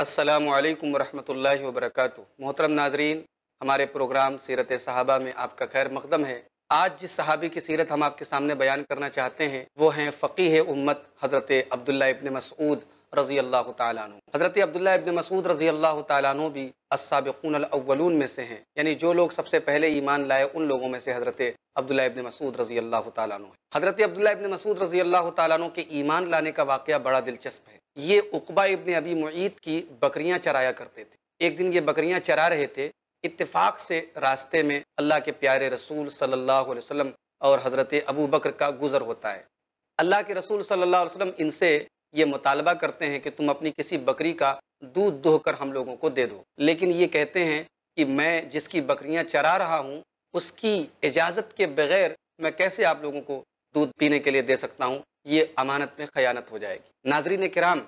असलकम वरहमल वरक मोहतरम नाजरीन हमारे प्रोग्राम सीरत सहाबा में आपका खैर मकदम है आज जिस सहाबी की सीरत हम आपके सामने बयान करना चाहते हैं वो हैं फ़कीह उम्मत हज़रत अब्दुल्ल इबन मसूद रज़ी अल्लाह तु हज़रत अब्दुल्ल इबन मसूद रज़ी अल्लाह तु भी असाबिकूनवलून में से हैं यानी जो लोग सबसे पहले ईमान लाए उन लोगों में से हज़रत अब्दुल्ला इबन मसूद रज़ी अल्लाह तु हज़रत अब्दुल्ला इबन मसूद रज़ी अल्लाह तु के ईमान लाने का वाक़ बड़ा दिलचस्प है ये उकबा इबन अबी मुईद की बकरियां चराया करते थे एक दिन ये बकरियां चरा रहे थे इत्तेफाक से रास्ते में अल्लाह के प्यारे रसूल सल्लल्लाहु अलैहि वसल्लम और हज़रत अबू बकर का गुज़र होता है अल्लाह के रसूल सल्लल्लाहु अलैहि वसल्लम इनसे ये मुतालबा करते हैं कि तुम अपनी किसी बकरी का दूध दोहकर हम लोगों को दे दो लेकिन ये कहते हैं कि मैं जिसकी बकरियाँ चरा रहा हूँ उसकी इजाज़त के बगैर मैं कैसे आप लोगों को दूध पीने के लिए दे सकता हूँ ये अमानत में ख़यानत हो जाएगी नाजरीन कराम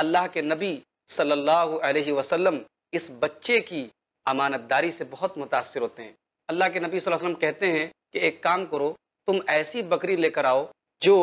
अल्लाह के नबी सल्लल्लाहु अलैहि वसल्लम इस बच्चे की अमानतदारी से बहुत मुतासर होते हैं अल्लाह के नबी वसल्लम कहते हैं कि एक काम करो तुम ऐसी बकरी लेकर आओ जो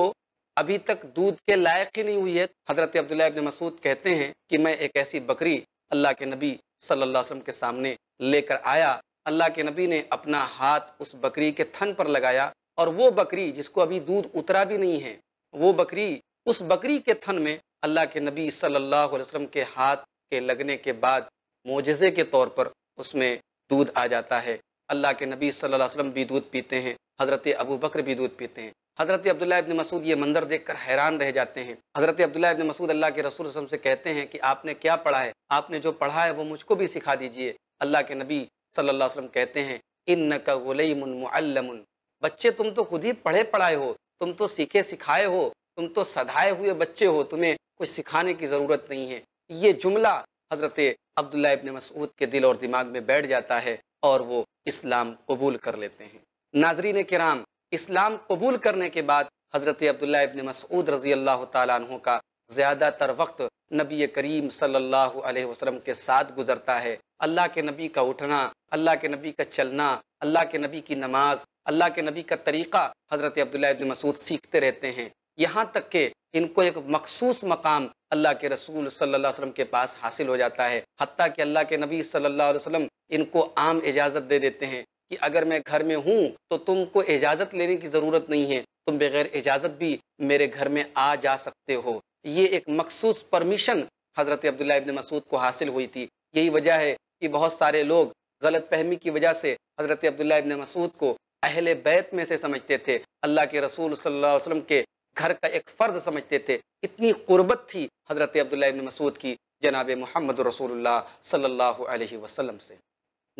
अभी तक दूध के लायक ही नहीं हुई है हज़रत अब्दुल्ला इबन मसूद कहते हैं कि मैं एक ऐसी बकरी अल्लाह के नबी सल्लल्लाहु अलैहि वसल्लम के सामने लेकर आया अल्लाह के नबी ने अपना हाथ उस बकरी के थन पर लगाया और वो बकरी जिसको अभी दूध उतरा भी नहीं है वो बकरी उस बकरी के थन में अल्लाह के नबी सल्लल्लाहु अलैहि वसल्लम के हाथ के लगने के बाद मोजे के तौर पर उसमें दूध आ जाता है अल्लाह के नबी सल्लल्लाहु अलैहि वसल्लम भी दूध पीते हैं हज़रत अबू बकर भी दूध पीते हैं हज़रत अब्दुल्ला इबन मसूद ये मंजर देखकर हैरान रह जाते हैं हज़रत अब्दुल्ला इबन मसूद अल्लाह के रसूल वसम से कहते हैं कि आपने क्या पढ़ा है आपने जो पढ़ा है वो मुझको भी सिखा दीजिए अल्लाह के नबी सल्लल्लाहु अलैहि वसल्लम कहते हैं इन न का गुलमन बच्चे तुम तो खुद ही पढ़े पढ़ाए हो तुम तो सीखे सिखाए हो तुम तो सधाए हुए बच्चे हो तुम्हें कुछ सिखाने की ज़रूरत नहीं है ये जुमला हजरत अब्दुल्ला इबन मसूद के दिल और दिमाग में बैठ जाता है और वो इस्लाम कबूल कर लेते हैं नाजरीन कराम इस्लाम कबूल करने के बाद हज़रत अब्दुल्ला इबन मसूद रजी अल्लाह तु का ज़्यादातर वक्त नबी करीम सल्लल्लाहु अलैहि वसल्लम के साथ गुजरता है अल्लाह के नबी का उठना अल्लाह के नबी का चलना अल्लाह के नबी की नमाज अल्लाह के नबी का तरीक़ा हज़रत अब्दुल्ला इबन मसूद सीखते रहते हैं यहाँ तक के इनको एक मखसूस मकाम अल्लाह के रसूल सल्लल्लाहु अलैहि वसल्लम के पास हासिल हो जाता है हती कि अल्लाह के नबी सल्लल्लाहु अलैहि वसल्लम इनको आम इजाज़त दे देते हैं कि अगर मैं घर में हूँ तो तुमको इजाज़त लेने की ज़रूरत नहीं है तुम बगैर इजाज़त भी मेरे घर में आ जा सकते हो ये एक मखसूस परमिशन हज़रत अब्दुल्ला इबन मसूद को हासिल हुई थी यही वजह है कि बहुत सारे लोग गलत फहमी की वजह से हज़रत अब्दुल्ला इबन मसूद को अहल बैत में से समझते थे अल्लाह के रसूल सल्लल्लाहु अलैहि वसल्लम के घर का एक फ़र्द समझते थे इतनी क़ुरबत थी हज़रत अब्दुल्ला इब्न मसूद की जनाब मोहम्मद रसूल सल्लल्लाहु अलैहि वसल्लम से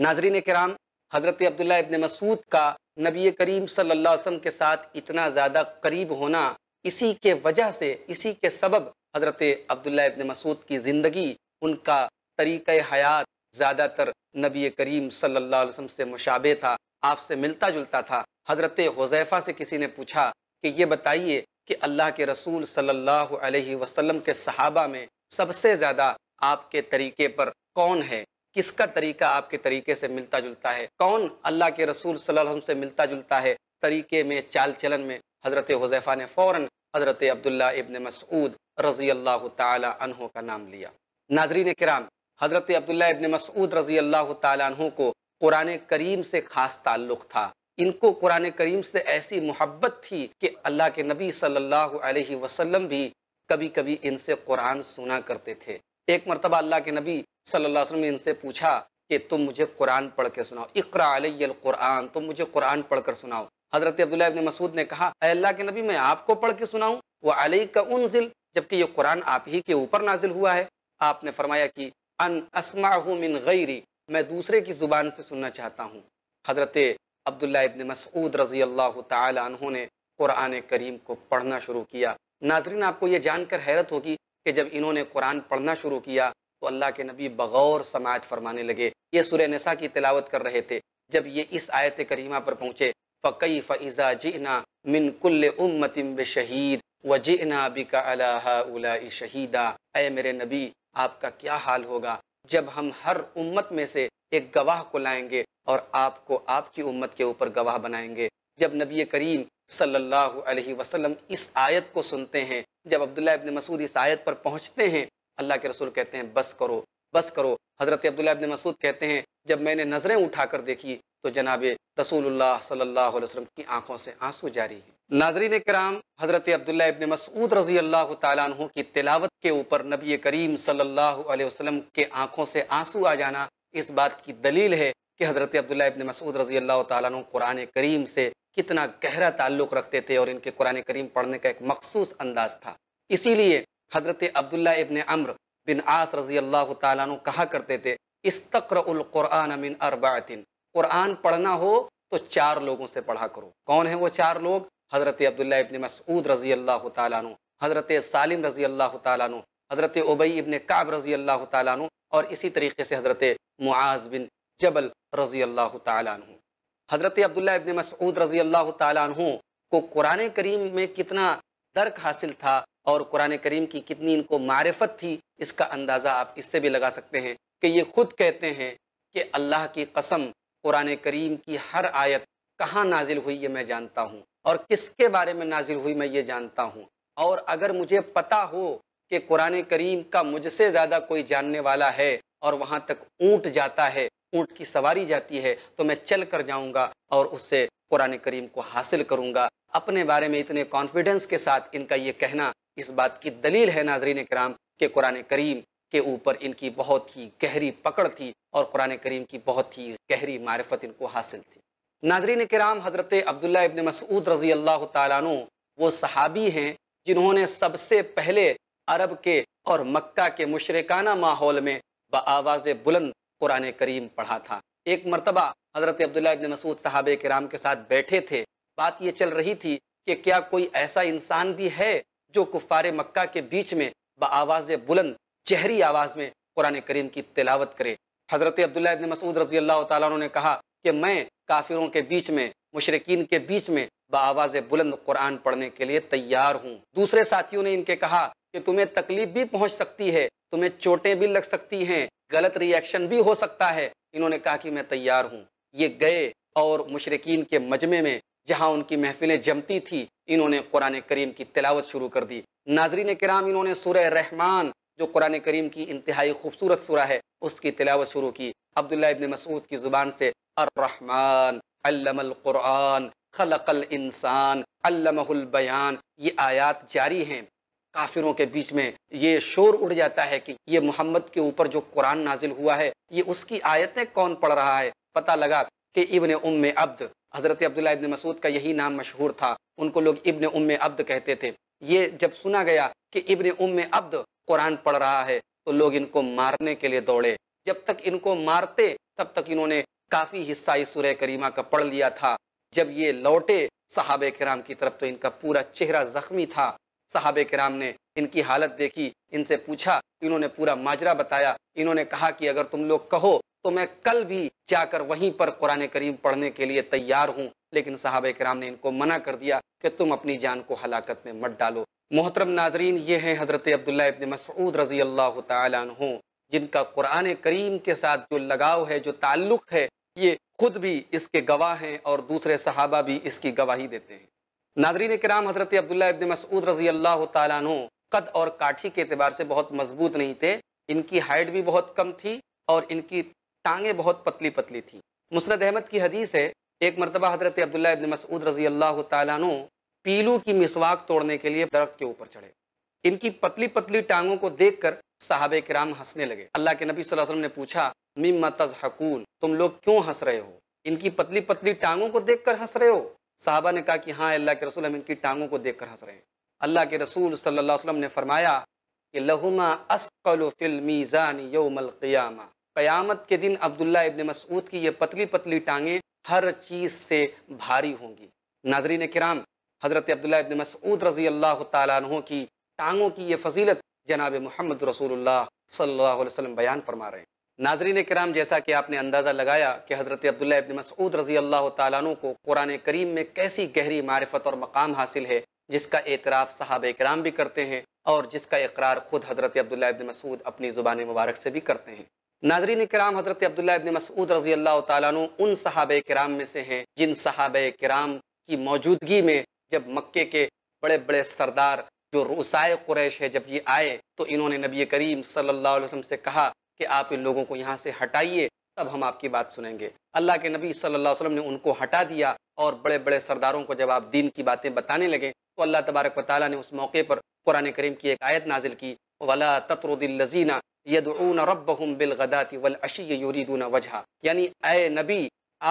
नाजरीन कराम हज़रत अब्दुल्ला मसूद का नबी करीम सल्लल्लाहु अलैहि वसल्लम के साथ इतना ज़्यादा करीब होना इसी के वजह से इसी के सबब हज़रत अब्दुल्ला मसूद की ज़िंदगी उनका तरीक़ हयात ज़्यादातर नबी करीम सल्लल्लाहु अलैहि वसल्लम से मुशाबे था आपसे मिलता जुलता था हज़रत हुजैफ़ा से किसी ने पूछा कि ये बताइए कि अल्लाह के रसूल सल्लल्लाहु अलैहि वसल्लम के सहाबा में सबसे ज़्यादा आपके तरीके पर कौन है किसका तरीका आपके तरीके से मिलता जुलता है कौन अल्लाह के रसूल सल्लल्लाहु अलैहि वसल्लम से मिलता जुलता है तरीके में चाल चलन में हज़रत हुजैफ़ा ने फ़ौर हज़रत अब्दुल्ला इबन मसूद रज़ी अल्लाह तहों का नाम लिया नाजरीन कराम हज़रत अब्दुल्ला इबन मसूद रज़ी अल्लाह तहों को कुरान करीम से ख़ास ताल्लुक़ था इनको कुरान करीम से ऐसी मोहब्बत थी कि अल्लाह के नबी सल्लल्लाहु अलैहि वसल्लम भी कभी कभी इनसे कुरान सुना करते थे एक मरतबा अल्लाह के नबी सल्लल्लाहु अलैहि वसल्लम ने इनसे पूछा कि तुम मुझे कुरान पढ़ के सुनाओ इकरा कुरान तुम मुझे कुरान पढ़ कर सुनाओ हज़रत अब्दुल्ला मसूद ने कहा अल्लाह के नबी मैं आपको पढ़ के सुनाऊँ वह अली का उनजिल जबकि ये कुरान आप ही के ऊपर नाजिल हुआ है आपने फरमाया कि अन असमा मिन गैरी मैं दूसरे की ज़ुबान से सुनना चाहता हूँ हज़रत अब्दुल्ला इबन मसूद रज़ी अल्लाह तहों ने क़ुरान करीम को पढ़ना शुरू किया नाजरीन आपको ये जानकर हैरत होगी कि जब इन्होंने कुरान पढ़ना शुरू किया तो अल्लाह के नबी बगौर समात फरमाने लगे ये सुर नसा की तिलावत कर रहे थे जब ये इस आयत करीमा पर पहुँचे फ़कई फ़ैज़ा जिना मिनकुल्ल उम्मतिम शहीद व जिना बिका अला शहीदा ए मेरे नबी आपका क्या हाल होगा जब हम हर उम्मत में से एक गवाह को लाएंगे और आपको आपकी उम्मत के ऊपर गवाह बनाएंगे जब नबी करीम सल्लल्लाहु अलैहि वसल्लम इस आयत को सुनते हैं जब अब्दुल्ला इबन मसूद इस आयत पर पहुंचते हैं अल्लाह के रसूल कहते हैं बस करो बस करो हज़रत अब्दुल्ला इबन मसूद कहते हैं जब मैंने नज़रें उठाकर देखी तो जनाब रसूलुल्लाह सल्लल्लाहु अलैहि वसल्लम की आंखों से आंसू जारी है नाजरीन कराम हज़रत अब्दुल्ला इबन मसूद रजी अल्लाह तु की तिलावत के ऊपर नबी करीम सल्लल्लाहु अलैहि वसल्लम के आंखों से आंसू आ जाना इस बात की दलील है कि हज़रत अब्दुल्ला इबन मसूद रज़ी अल्लाह तु कुरान करीम से कितना गहरा ताल्लुक़ रखते थे और इनके कुरान करीम पढ़ने का एक मखसूस अंदाज था इसीलिए हज़रत अब्दुल्ला इबन अम्र बिन आस रज़ी अल्लाह तु कहा करते थे इस्तरक़ुरान मिन अरबातिन कुरान पढ़ना हो तो चार लोगों से पढ़ा करो कौन है वो चार लोग हज़रत अब्दुल्ला इबन मसूद रज़ी अल्लाह तु हज़रत सालिम रज़ी अल्लाह तु हज़रत उबई इबन काब रज़ी अल्लाह तु और इसी तरीके से हज़रत मुआज़ बिन जबल रज़ी अल्लाह तु हज़रत अब्दुल्ला इबन मसूद रज़ी अल्लाह तु को कुरान करीम में कितना दर्क हासिल था और कुरान करीम की कितनी इनको मारफत थी इसका अंदाज़ा आप इससे भी लगा सकते हैं कि ये खुद कहते हैं कि अल्लाह की कसम कुरान करीम की हर आयत कहाँ नाजिल हुई ये मैं जानता हूँ और किसके बारे में नाजिल हुई मैं ये जानता हूँ और अगर मुझे पता हो कि कुरान करीम का मुझसे ज़्यादा कोई जानने वाला है और वहाँ तक ऊँट जाता है ऊँट की सवारी जाती है तो मैं चल कर जाऊँगा और उससे कुरान करीम को हासिल करूँगा अपने बारे में इतने कॉन्फिडेंस के साथ इनका ये कहना इस बात की दलील है नाजरीन कराम के कुरान करीम के ऊपर इनकी बहुत ही गहरी पकड़ थी और कुरान करीम की बहुत ही गहरी मारफत इनको हासिल थी नाजरीन कराम हज़रत अब्दुल्ला इबन मसूद रज़ी अल्लाह तु वो सहाबी हैं जिन्होंने सबसे पहले अरब के और मक्का के मुशरकाना माहौल में ब आवाज़ बुलंद कुरान करीम पढ़ा था एक मरतबा हज़रत अब्दुल्ला मसूद साहब के राम के साथ बैठे थे बात ये चल रही थी कि क्या कोई ऐसा इंसान भी है जो कुफ़ार मक्का के बीच में ब आवाज़ बुलंद चहरी आवाज़ में कुरान करीम की तिलावत करे हज़रत अब्दुल्ला मसूद रजी अल्लाह तुमने कहा कि मैं काफिरों के बीच में मुशरकिन के बीच में बावाज बुलंद कुरान पढ़ने के लिए तैयार हूँ दूसरे साथियों ने इनके कहा कि तुम्हें तकलीफ भी पहुँच सकती है तुम्हें चोटें भी लग सकती हैं गलत रिएक्शन भी हो सकता है इन्होंने कहा कि मैं तैयार हूँ ये गए और मुशरकिन के मजमे में जहाँ उनकी महफिलें जमती थी इन्होंने कुरान करीम की तिलावत शुरू कर दी नाजरीन कराम इन्होंने सुर रहमान जो कुरान करीम की इंतहाई खूबसूरत सूरा है उसकी तिलावत शुरू की अब्दुल्ला इबन मसूद की ज़ुबान से अर्रहमान अल्लमल कुरान खलकल इंसान अल्लाहुल बयान ये आयात जारी हैं काफिरों के बीच में ये शोर उड़ जाता है कि ये मोहम्मद के ऊपर जो कुरान नाजिल हुआ है ये उसकी आयतें कौन पढ़ रहा है पता लगा कि इबन उम अब्द हज़रत अब्दुल्ला इबन मसूद का यही नाम मशहूर था उनको लोग इबन उम अब्द कहते थे ये जब सुना गया कि इबन उम अब्द कुरान पढ़ रहा है तो लोग इनको मारने के लिए दौड़े जब तक इनको मारते तब तक इन्होंने काफ़ी हिस्सा इस सूर्य करीमा का पढ़ लिया था जब ये लौटे साहब कराम की तरफ तो इनका पूरा चेहरा जख्मी था साहब कराम ने इनकी हालत देखी इनसे पूछा इन्होंने पूरा माजरा बताया इन्होंने कहा कि अगर तुम लोग कहो तो मैं कल भी जाकर वहीं पर कुरान करीम पढ़ने के लिए तैयार हूँ लेकिन साहब कराम ने इनको मना कर दिया कि तुम अपनी जान को हलाकत में मत डालो मोहतरम नाजरीन ये हैं हज़रत अब्दुल्ला इबन मसूद रजी अल्लाह तुम जिनका कुरान करीम के साथ जो लगाव है जो ताल्लुक़ है ये खुद भी इसके गवाह हैं और दूसरे सहाबा भी इसकी गवाही देते हैं नाजरीन कराम हजरत अब्दुल्ला इब्न मसूद रजी अल्लाह तु कद और काठी के अतबार से बहुत मजबूत नहीं थे इनकी हाइट भी बहुत कम थी और इनकी टांगे बहुत पतली पतली थी मुसरद अहमद की हदीस है एक मरतबा हजरत अब्दुल्ला इब्न मसूद रजी अल्लाह तु पीलू की मिसवाक तोड़ने के लिए दरख्त के ऊपर चढ़े इनकी पतली पतली टांगों को देख कर साहब कराम हंसने लगे अल्लाह के नबी वसल्लम ने पूछा मिम तजहकून तुम लोग क्यों हंस रहे हो इनकी पतली पतली टांगों को देख कर हंस रहे हो साहबा ने कहा कि हाँ अल्लाह के रसूल हम इनकी टांगों को देख कर हंस रहे हैं अल्लाह के रसूल सल्लाम ने फरमाया कि लहुमा असकल मीज़ान यौमल क़ियामा क़यामत के दिन अब्दुल्ला इबन मसूद की ये पतली पतली टांगें हर चीज़ से भारी होंगी नाजरीन कराम हज़रत अब्दुल्ला इबन मसूद रज़ी अल्लाह तु की टांगों की ये फजीलत जनाब मोहम्मद रसूलुल्लाह सल्लल्लाहु अलैहि वसल्लम बयान फरमा रहे हैं नाजरीन कराम जैसा कि आपने अंदाज़ा लगाया कि हज़रत अब्दुल्ला इब्न मसूद रज़ी अल्लाह तु को कुरान करीम में कैसी गहरी मारफत और मकाम हासिल है जिसका एतराफ़ साहब कराम भी करते हैं और जिसका इकरार ख़ुद हज़रत अब्दुल्ला इब्न मसूद अपनी ज़ुबान मुबारक से भी करते हैं नाजरीन कराम हज़रत अब्दुल्ला इब्न मसूद रज़ी अल्लाह तु उन साहब कराम में से हैं जिन सहाब कराम की मौजूदगी में जब मक्के के बड़े बड़े सरदार जो रुसाए कुरैश है जब ये आए तो इन्होंने नबी करीम सल्लल्लाहु अलैहि वसल्लम से कहा कि आप इन लोगों को यहाँ से हटाइए तब हम आपकी बात सुनेंगे अल्लाह के नबी सल्लल्लाहु अलैहि वसल्लम ने उनको हटा दिया और बड़े बड़े सरदारों को जब आप दीन की बातें बताने लगे तो अल्लाह तबारक वाली ने उस मौके पर कुरान करीम की एक आयत नाजिल की वला तत्रुदिल्लजीना यदून बिल बिलगदाती वल अशी यूरीदून वजह यानी अय नबी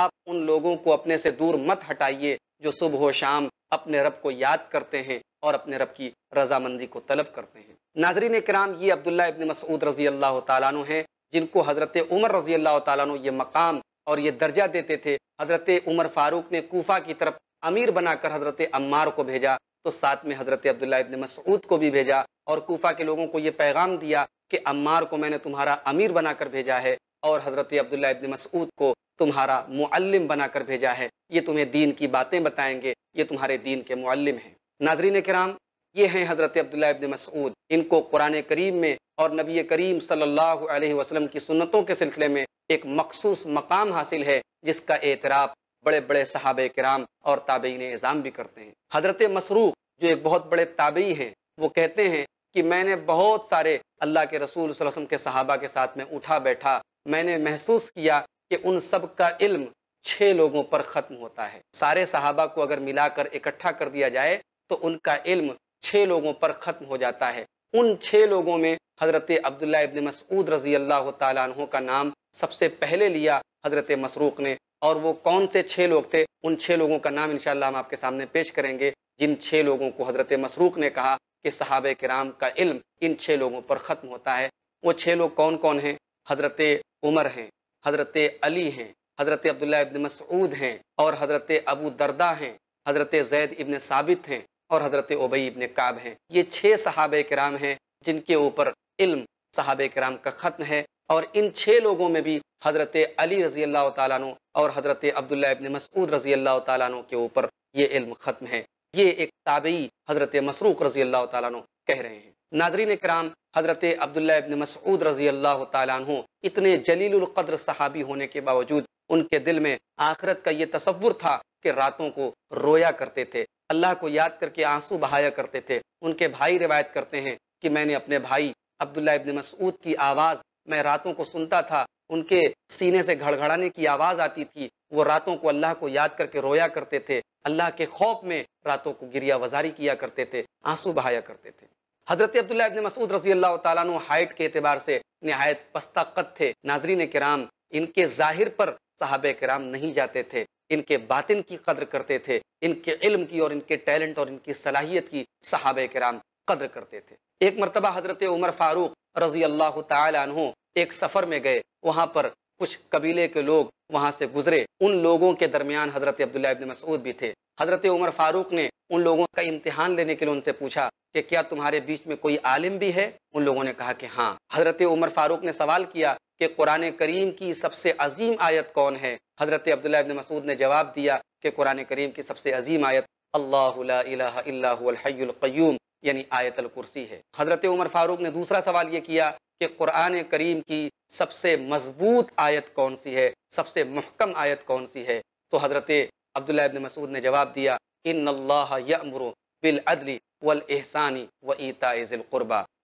आप उन लोगों को अपने से दूर मत हटाइए जो सुबह शाम अपने रब को याद करते हैं और अपने रब की रजामंदी को तलब करते हैं नाजरीन कराम ये अब्दुल्ला इबन मसूद रजी अल्लाह तु हैं जिनको हज़रत उमर रजी अल्लाह तु ये मकाम और ये दर्जा देते थे हज़रत उमर फारूक ने कोफा की तरफ अमीर बनाकर हज़रत अम्मार को भेजा तो साथ में हज़रत अब्दुल्ला इबन मसूद को भी भेजा और कोफा के लोगों को ये पैगाम दिया कि अम्मार को मैंने तुम्हारा अमीर बनाकर भेजा है और हज़रत अब्दुल्ला इबन मसूद को तुम्हारा मुअल्लिम बनाकर भेजा है ये तुम्हें दीन की बातें बताएंगे ये तुम्हारे दीन के मुअल्लिम हैं नाजरीन कराम ये हैं हज़रत अब्दुल्ला इब्न मसूद इनको कुरान करीम में और नबी करीम सल्लल्लाहु अलैहि वसल्लम की सुन्नतों के सिलसिले में एक मखसूस मकाम हासिल है जिसका एतराफ़ बड़े बड़े सहाब कराम और ताबीन एज़ाम भी करते हैं हज़रत मसरूफ़ जो एक बहुत बड़े ताबी हैं वो कहते हैं कि मैंने बहुत सारे अल्लाह के रसूल वसम के सहाबा के साथ में उठा बैठा मैंने महसूस किया कि उन सब का इल्म छः लोगों पर ख़त्म होता है सारे सहाबा को अगर मिलाकर इकट्ठा कर दिया जाए तो उनका इल्म छः लोगों पर ख़त्म हो जाता है उन छः लोगों में हज़रत अब्दुल्ला इबन मसूद रज़ी अल्लाह तहों का नाम सबसे पहले लिया हज़रत मसरूक़ ने और वो कौन से छः लोग थे उन छः लोगों का नाम इंशाल्लाह हम आपके सामने पेश करेंगे जिन छः लोगों को हज़रत मसरूक़ ने कहा कि सहाब कराम का इल्म इन छः लोगों पर ख़त्म होता है वो छः लोग कौन कौन हैं हज़रत उमर हैं हज़रत अली हैं हज़रत अब्दुल्ला इबन मसूद हैं और हज़रत अबू दरदा हैं हज़रत जैद इबन साबित हैं और हज़रत ओबई इब्न काब हैं ये छः सहाब कराम हैं जिनके ऊपर इल्म सहाब कराम का ख़त्म है और इन छः लोगों में भी हज़रत अली रज़ी अल्लाह तु और हज़रत अब्दुल्ला इबन मसूद रज़ी अल्लाह तु के ऊपर ये इल्म ख़त्म है ये एक ताबई हज़रत मसरूक रज़ी अल्लाह तु कह रहे हैं नाजरीन कराम हज़रत अब्दुल्ला इबन मसूद रज़ी अल्लाह तु इतने जलीलकद्र सहाबी होने के बावजूद उनके दिल में आखरत का ये तस्वुर था कि रातों को रोया करते थे अल्लाह को याद करके आंसू बहाया करते थे उनके भाई रिवायत करते हैं कि मैंने अपने भाई अब्दुल्ला इबन मसूद की आवाज़ मैं रातों को सुनता था उनके सीने से घड़घड़ाने की आवाज़ आती थी वो रातों को अल्लाह को याद करके रोया करते थे अल्लाह के खौफ में रातों को गिरिया वजारी किया करते थे आंसू बहाया करते थे हजरत अब्दुल्ला इबन मसूद रजी अल्लाह तु हाइट के अतबार से नहायत पस्ता कद थे नाजरीन कराम इनके ज़ाहिर पर साहब कराम नहीं जाते थे इनके बातिन की कदर करते थे इनके इल्म की और इनके टैलेंट और इनकी सलाहियत की साहब कराम कदर करते थे एक मरतबा हजरत उमर फारूक रजी अल्लाह तु एक सफ़र में गए वहाँ पर कुछ कबीले के लोग वहाँ से गुजरे उन लोगों के दरमियान हजरत अब्दुल्ला इबन मसूद भी थे हजरत उमर फारूक ने उन लोगों का इम्तिहान लेने के लिए उनसे पूछा कि क्या तुम्हारे बीच में कोई आलिम भी है उन लोगों ने कहा कि हाँ हज़रत उमर फारूक ने सवाल किया कि कुरान करीम की सबसे अजीम आयत कौन है हज़रत अब्दुल्ला मसूद ने जवाब दिया कि कुरान करीम की सबसे अजीम आयत अल्लाहम यानी आयतल कुर्सी है हज़रत उमर फारूक ने दूसरा सवाल ये किया कि कुरान करीम की सबसे मजबूत आयत कौन सी है सबसे महकम आयत कौन सी है तो हज़रत अब्दुल्ला मसूद ने जवाब दिया इन अल्लाह बिल अदली वल एहसानी व ईताज़िल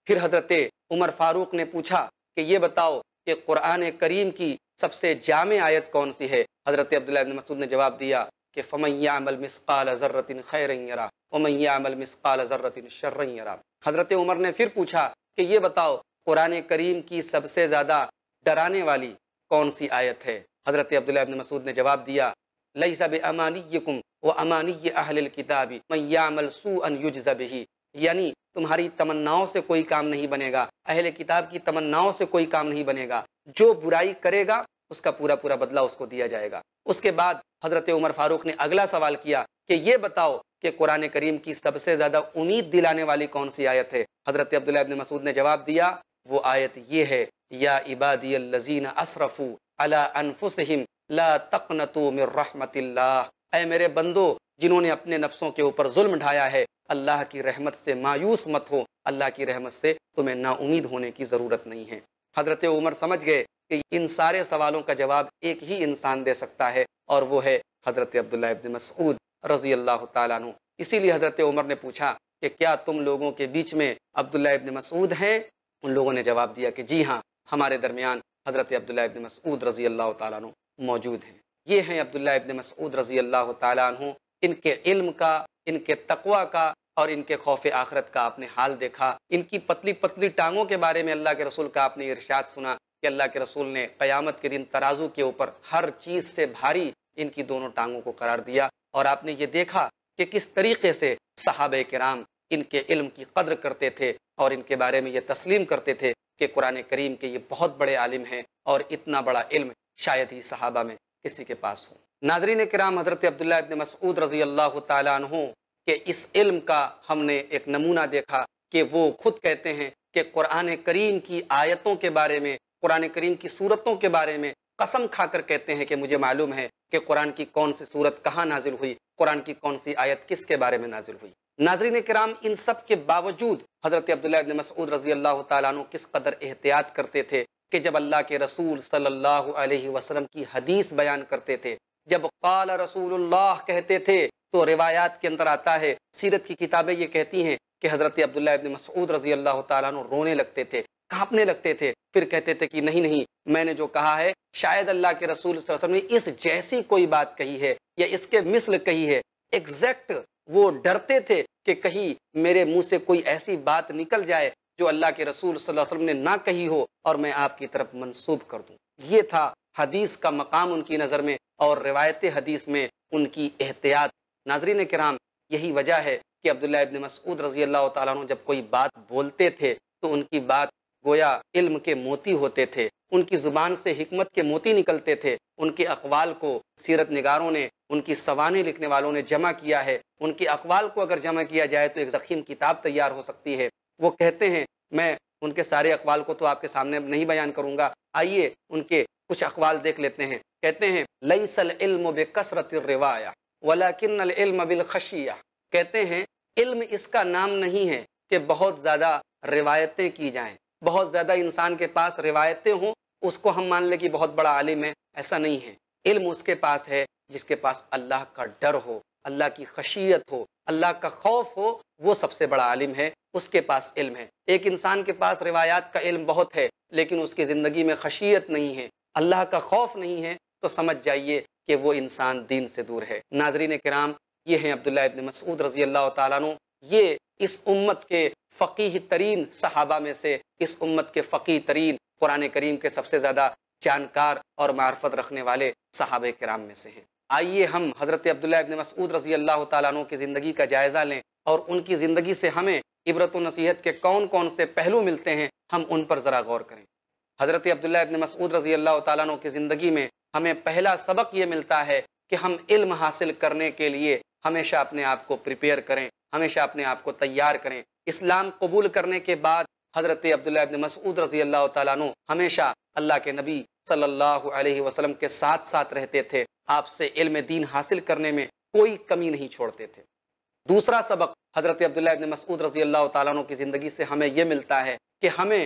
फिर हजरत उमर फारूक ने पूछा कि ये बताओ कि कुरान करीम की सबसे जाम आयत कौन सी है हज़रत अब्दुल्ला मसूद ने जवाब दिया कि फ़मैयामल मिसकाल ज़र्रतिन खैरयरा वमैयामल मिसकाल ज़र्रतिन शर्रयरा हज़रत उमर ने फिर पूछा कि ये बताओ कुरान करीम की सबसे ज़्यादा डराने वाली कौन सी आयत है हज़रत अब्दुल्ला मसूद ने जवाब दिया लई अमानी कुम व अमानी अहल किताबी मैयामल सून युजब ही यानी तुम्हारी तमन्नाओं से कोई काम नहीं बनेगा अहल किताब की तमन्नाओं से कोई काम नहीं बनेगा जो बुराई करेगा उसका पूरा पूरा बदला उसको दिया जाएगा उसके बाद हजरत उमर फारूक ने अगला सवाल किया कि ये बताओ कि कुरान करीम की सबसे ज़्यादा उम्मीद दिलाने वाली कौन सी आयत है हजरत अब्दुल्ला इब्न मसूद ने जवाब दिया वो आयत ये है या इबादी लजीन असरफू अला अनफुसहिम ला तकन रहमतिल्लाह मेरे बंदो जिन्होंने अपने नफ्सों के ऊपर जुल्म ढाया है अल्लाह की रहमत से मायूस मत हो अल्लाह की रहमत से तुम्हें नाउमीद होने की ज़रूरत नहीं है हज़रत उमर समझ गए कि इन सारे सवालों का जवाब एक ही इंसान दे सकता है और वो है हज़रत अब्दुल्ला इब्न मसूद रज़ी अल्लाह तु इसीलिए हज़रत उमर ने पूछा कि क्या तुम लोगों के बीच में अब्दुल्ला इब्न मसूद हैं उन लोगों ने जवाब दिया कि जी हाँ हमारे दरमियान हज़रत अब्दुल्ला इब्न मसूद रज़ी अल्लाह तु मौजूद हैं ये हैं अब्दुल्ला इब्न मसूद रज़ी अल्लाह तु इनके इल्म का इनके तकवा का और इनके खौफ आखरत का आपने हाल देखा इनकी पतली पतली टांगों के बारे में अल्लाह के रसूल का आपने इर्शाद सुना कि अल्लाह के रसूल ने क़यामत के दिन तराजू के ऊपर हर चीज़ से भारी इनकी दोनों टांगों को करार दिया और आपने ये देखा कि किस तरीके से साहब कराम इनके इल्म की कदर करते थे और इनके बारे में ये तस्लीम करते थे कि कुरान करीम के ये बहुत बड़े आलिम हैं और इतना बड़ा इल्म शायद ही सहाबा में किसी के पास हो नाजरीन कराम हज़रत अब्दुल्ला इबन मसूद रज़ी अल्लाह तु के इस इल्म का हमने एक नमूना देखा कि वो खुद कहते हैं कि कुरान करीम की आयतों के बारे में कुरान करीम की सूरतों के बारे में कसम खाकर कहते हैं कि मुझे मालूम है कि कुरान की कौन सी सूरत कहाँ नाजिल हुई कुरान की कौन सी आयत किसके बारे में नाजिल हुई नाजरीन कराम इन सब के बावजूद हज़रत अब्दुल्ला मसूद रज़ी अल्लाह तु किस कदर एहतियात करते थे कि जब अल्लाह के रसूल सल्लल्लाहु अलैहि वसल्लम की हदीस बयान करते थे जब काल रसूल कहते थे तो रिवायात के अंदर आता है सीरत की किताबें ये कहती हैं कि हज़रत अब्दुल्ला इबन मसूद रजी अल्लाह तु रोने लगते थे कांपने लगते थे फिर कहते थे कि नहीं नहीं मैंने जो कहा है शायद अल्लाह के रसूल वसल्लम ने इस जैसी कोई बात कही है या इसके मिसल कही है एग्जैक्ट वो डरते थे कि कहीं मेरे मुंह से कोई ऐसी बात निकल जाए जो अल्लाह के रसूल वसल्लम ने ना कही हो और मैं आपकी तरफ मंसूब कर दूँ ये था हदीस का मकाम उनकी नज़र में और रिवायत हदीस में उनकी एहतियात नाजरीन कराम यही वजह है कि अब्दुल्ला इबन मसूद रजी अल्लाह तुम जब कोई बात बोलते थे तो उनकी बात गोया इल्म के मोती होते थे उनकी ज़ुबान से हमत के मोती निकलते थे उनके अकवाल को सीरत नगारों ने उनकी सवाने लिखने वालों ने जमा किया है उनके अकवाल को अगर जमा किया जाए तो एक जखीम किताब तैयार हो सकती है वो कहते हैं मैं उनके सारे अकवाल को तो आपके सामने नहीं बयान करूँगा आइए उनके कुछ अकवाल देख लेते हैं कहते हैं लई बे कसरत रिवाया वलाकिन इल्म बिलखशिया कहते हैं इल्म इसका नाम नहीं है कि बहुत ज़्यादा रिवायतें की जाएं बहुत ज़्यादा इंसान के पास रिवायतें हों उसको हम मान लें कि बहुत बड़ा आलिम है ऐसा नहीं है इल्म उसके पास है जिसके पास अल्लाह का डर हो अल्लाह की खशियत हो अल्लाह का खौफ हो वो सबसे बड़ा आलिम है उसके पास इल्म है एक इंसान के पास रिवायात का इल्म बहुत है लेकिन उसकी ज़िंदगी में खशियत नहीं है अल्लाह का खौफ नहीं है तो समझ जाइए कि वो इंसान दीन से दूर है नाजरीन कराम ये हैं अब्दुल्ला इबन मसूद रजी अल्लाह तु ये इस उम्मत के फ़कीह तरीन सहाबा में से इस उम्मत के फ़कीह तरीन कुरान करीम के सबसे ज़्यादा जानकार और मार्फत रखने वाले सहाब कराम में से हैं आइए हम हज़रत अब्दुल्ला इबन मसूद रजी अल्लाह तु की ज़िंदगी का जायज़ा लें और उनकी ज़िंदगी से हमें इबरत नसीहत के कौन कौन से पहलू मिलते हैं हम उन पर ज़रा गौर करें हज़रत अब्दुल्ला इबन मसूद रजी अल्लाह तु की ज़िंदगी में हमें पहला सबक ये मिलता है कि हम इल्म हासिल करने के लिए हमेशा अपने आप को प्रिपेयर करें हमेशा अपने आप को तैयार करें इस्लाम कबूल करने के बाद हज़रत अब्दुल्ला इबन मसूद रजी अल्लाह तु हमेशा अल्लाह के नबी सल्लल्लाहु अलैहि वसल्लम के साथ साथ रहते थे आपसे इल्म दीन हासिल करने में कोई कमी नहीं छोड़ते थे दूसरा सबक हज़रत अब्दुल्ला इबन मसूद रजी अल्लाह तु की ज़िंदगी से हमें यह मिलता है कि हमें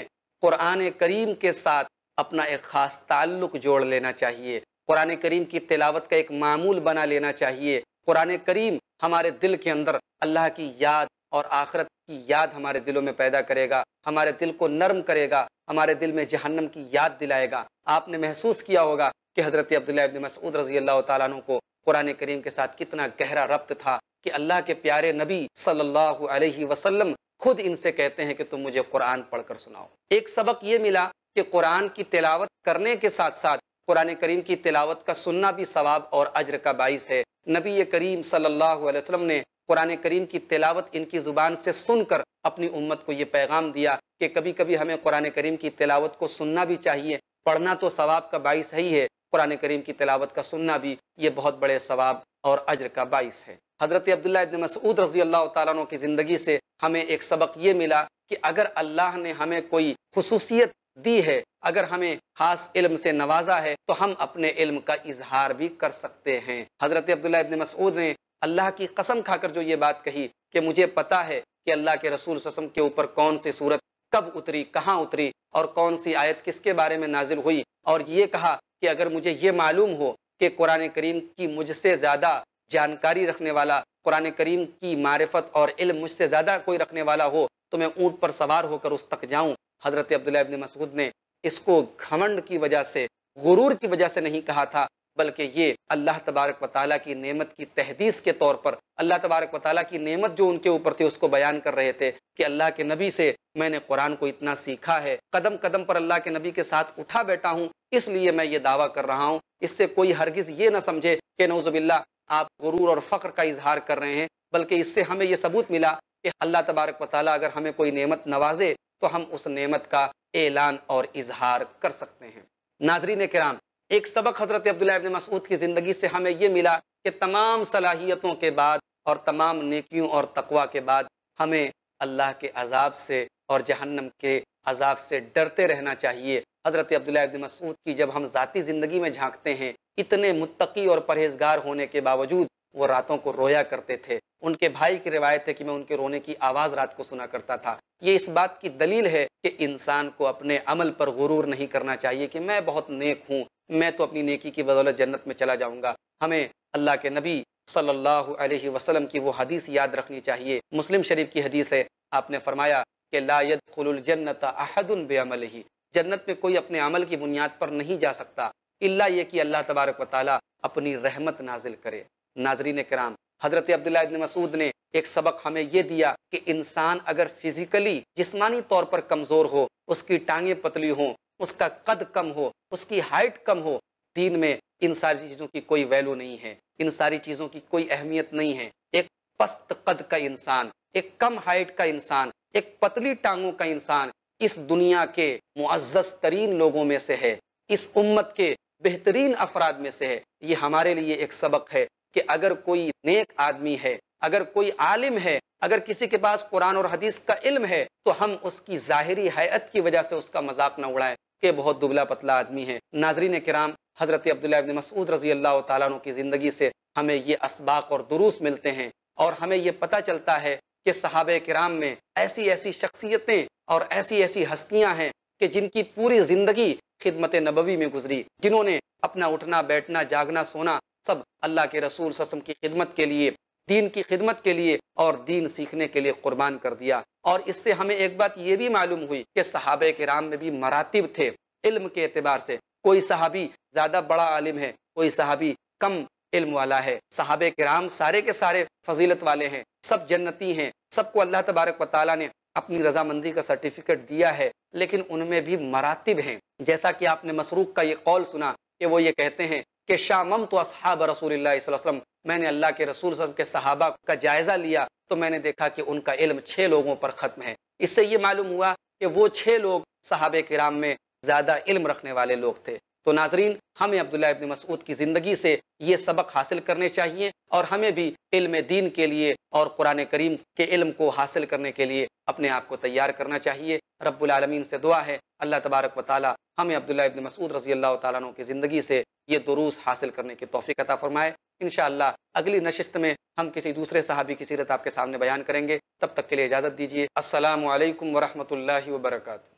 क़ुरान करीम के साथ अपना एक ख़ास ताल्लुक़ जोड़ लेना चाहिए कुरान करीम की तिलावत का एक मामूल बना लेना चाहिए कुरान करीम हमारे दिल के अंदर अल्लाह की याद और आखरत की याद हमारे दिलों में पैदा करेगा हमारे दिल को नर्म करेगा हमारे दिल में जहन्नम की याद दिलाएगा आपने महसूस किया होगा कि हज़रत अब्दुल्ला मसूद रजी अल्लाह तु को कुरान करीम के साथ कितना गहरा रब्त था कि अल्लाह के प्यारे नबी सल्लल्लाहु अलैहि वसल्लम खुद इनसे कहते हैं कि तुम मुझे कुरान पढ़कर सुनाओ एक सबक ये मिला कि कुरान की तिलावत करने के साथ साथ कुरान करीम की तिलावत का सुनना भी सवाब और अजर का बाइस है नबी करीम सल्लल्लाहु अलैहि वसल्लम ने कुरान करीम की तिलावत इनकी ज़ुबान से सुनकर अपनी उम्मत को ये पैगाम दिया कि कभी कभी हमें कुरान करीम की तिलावत को सुनना भी चाहिए पढ़ना तो सवाब का बाइस ही है कुरान करीम की तिलावत का सुनना भी ये बहुत बड़े सवाब और अजर का बाइस है हज़रत अब्दुल्ला इबन मसूद रजी अल्लाह तु की ज़िंदगी से हमें एक सबक ये मिला कि अगर अल्लाह ने हमें कोई खसूसियत दी है अगर हमें खास इल्म से नवाजा है तो हम अपने इल्म का इजहार भी कर सकते हैं हज़रत अब्दुल्ला इबन मसूद ने अल्लाह की कसम खाकर जो ये बात कही कि मुझे पता है कि अल्लाह के रसूल ससम के ऊपर कौन सी सूरत कब उतरी कहाँ उतरी और कौन सी आयत किसके बारे में नाजिल हुई और ये कहा कि अगर मुझे ये मालूम हो कि कुरान करीम की मुझसे ज़्यादा जानकारी रखने वाला कुरान करीम की मारफत और इल्म मुझसे ज़्यादा कोई रखने वाला हो तो मैं ऊँट पर सवार होकर उस तक जाऊँ हज़रत अब्दुल्ला मसूद ने इसको घमंड की वजह से गुरूर की वजह से नहीं कहा था बल्कि ये अल्लाह तबारक वाली की नेमत की तहदीस के तौर पर अल्लाह तबारक वाली की नेमत जो उनके ऊपर थी उसको बयान कर रहे थे कि अल्लाह के नबी से मैंने कुरान को इतना सीखा है कदम कदम पर अल्लाह के नबी के साथ उठा बैठा हूँ इसलिए मैं ये दावा कर रहा हूँ इससे कोई हरगिज़ ये ना समझे कि नौजबिल्ला आप गुरूर और फ़ख्र का इजहार कर रहे हैं बल्कि इससे हमें यह सबूत मिला कि अल्लाह तबारक वाली अगर हमें कोई नेमत नवाजे तो हम उस नेमत का ऐलान और इजहार कर सकते हैं नाजरीन कराम एक सबक हज़रत अब्दुल्लाबिन मसूद की ज़िंदगी से हमें ये मिला कि तमाम सलाहियतों के बाद और तमाम नेकियों और तकवा के बाद हमें अल्लाह के अजाब से और जहन्नम के अजाब से डरते रहना चाहिए हज़रत अब्दुल्लाबिन मसूद की जब हम ज़ाती ज़िंदगी में झांकते हैं इतने मुतकी और परहेजगार होने के बावजूद वो रातों को रोया करते थे उनके भाई की रिवायत है कि मैं उनके रोने की आवाज़ रात को सुना करता था ये इस बात की दलील है कि इंसान को अपने अमल पर गुरूर नहीं करना चाहिए कि मैं बहुत नेक हूँ मैं तो अपनी नेकी की बदौलत जन्नत में चला जाऊँगा हमें अल्लाह के नबी सल्लल्लाहु अलैहि वसल्लम की वो हदीस याद रखनी चाहिए मुस्लिम शरीफ की हदीस है आपने फरमाया कि लायद खुलजन्नत अहदन बेअमल ही जन्नत में कोई अपने अमल की बुनियाद पर नहीं जा सकता इल्ला ये कि अल्लाह तबारक व अपनी रहमत नाजिल करे नाजरीन कराम हज़रत अब्दुल्ला मसूद ने एक सबक हमें यह दिया कि इंसान अगर फिजिकली जिस्मानी तौर पर कमज़ोर हो उसकी टांगें पतली हों उसका कद कम हो उसकी हाइट कम हो दीन में इन सारी चीज़ों की कोई वैल्यू नहीं है इन सारी चीज़ों की कोई अहमियत नहीं है एक पस्त कद का इंसान एक कम हाइट का इंसान एक पतली टांगों का इंसान इस दुनिया के मुआज़ तरीन लोगों में से है इस उम्मत के बेहतरीन अफराद में से है ये हमारे लिए एक सबक है कि अगर कोई नेक आदमी है अगर कोई आलिम है अगर किसी के पास कुरान और हदीस का इल्म है तो हम उसकी ज़ाहरी हैत की वजह से उसका मजाक न उड़ाएं कि बहुत दुबला पतला आदमी है नाजरीन कराम हज़रत अब्दुल्ला मसूद रजी अल्लाह तु की ज़िंदगी से हमें ये इसबाक और दुरुस मिलते हैं और हमें ये पता चलता है कि सहाब कराम में ऐसी ऐसी शख्सियतें और ऐसी ऐसी हस्तियाँ हैं कि जिनकी पूरी ज़िंदगी खिदमत नबवी में गुजरी जिन्होंने अपना उठना बैठना जागना सोना सब अल्लाह के रसूल ससम की खिदमत के लिए दीन की खिदमत के लिए और दीन सीखने के लिए कुर्बान कर दिया और इससे हमें एक बात ये भी मालूम हुई कि सहाब राम में भी मरातब थे इल्म के अतबार से कोई सहाबी ज़्यादा बड़ा आलिम है कोई सहाबी कम इल्म वाला है सहाब राम सारे के सारे फजीलत वाले हैं सब जन्नती हैं सबको अल्लाह तबारक वाली ने अपनी रजामंदी का सर्टिफिकेट दिया है लेकिन उनमें भी मरातब हैं जैसा कि आपने मसरूक का ये कौल सुना कि वो ये कहते हैं कि शामम तो असहाब रसूल वसलम मैंने अल्लाह के रसूल के सहाबा का जायज़ा लिया तो मैंने देखा कि उनका इल्म छः लोगों पर ख़त्म है इससे ये मालूम हुआ कि वो छः लोग सहाब कराम में ज़्यादा इल्म रखने वाले लोग थे तो नाजरीन हमें अब्दुल्ला इब्न मसूद की ज़िंदगी से ये सबक हासिल करने चाहिए और हमें भी इल्म दीन के लिए और कुरान करीम के इल्म को हासिल करने के लिए अपने आप को तैयार करना चाहिए रब्बुलमीन से दुआ है अल्लाह तबारक वाली हमें अब्दुल्ला इब्न मसूद रजी अल्लाह तु की ज़िंदगी से ये दुरूस हासिल करने की तोफ़ी अता फ़रमाए इन अगली नशस्त में हम किसी दूसरे साहबी की सीरत आपके सामने बयान करेंगे तब तक के लिए इजाज़त दीजिए असल वरहमल वर्का